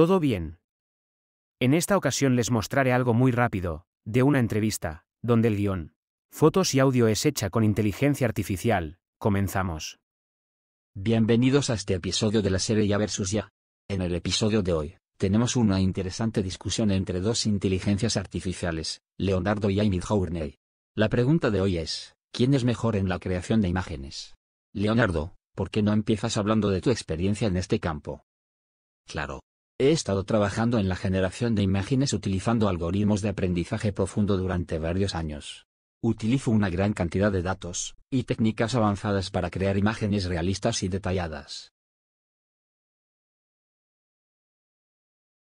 Todo bien. En esta ocasión les mostraré algo muy rápido, de una entrevista, donde el guión, fotos y audio es hecha con inteligencia artificial. Comenzamos. Bienvenidos a este episodio de la serie Ya versus Ya. En el episodio de hoy, tenemos una interesante discusión entre dos inteligencias artificiales, Leonardo y Amy Hourney. La pregunta de hoy es, ¿quién es mejor en la creación de imágenes? Leonardo, ¿por qué no empiezas hablando de tu experiencia en este campo? Claro, He estado trabajando en la generación de imágenes utilizando algoritmos de aprendizaje profundo durante varios años. Utilizo una gran cantidad de datos y técnicas avanzadas para crear imágenes realistas y detalladas.